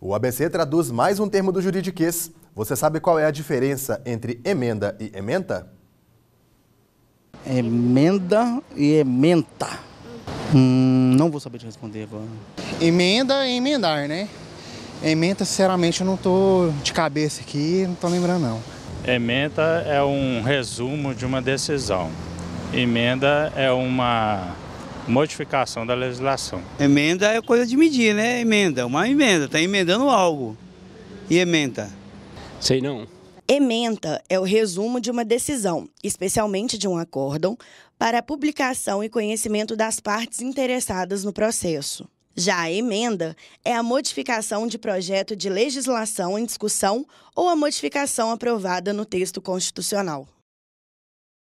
O ABC traduz mais um termo do juridiquês. Você sabe qual é a diferença entre emenda e ementa? Emenda e ementa. Hum, não vou saber te responder agora. Emenda e é emendar, né? Ementa, sinceramente, eu não tô de cabeça aqui, não tô lembrando não. Ementa é um resumo de uma decisão. Emenda é uma modificação da legislação. Emenda é coisa de medir, né? Emenda, uma emenda, está emendando algo. E emenda? Sei não. Ementa é o resumo de uma decisão, especialmente de um acórdão, para publicação e conhecimento das partes interessadas no processo. Já a emenda é a modificação de projeto de legislação em discussão ou a modificação aprovada no texto constitucional.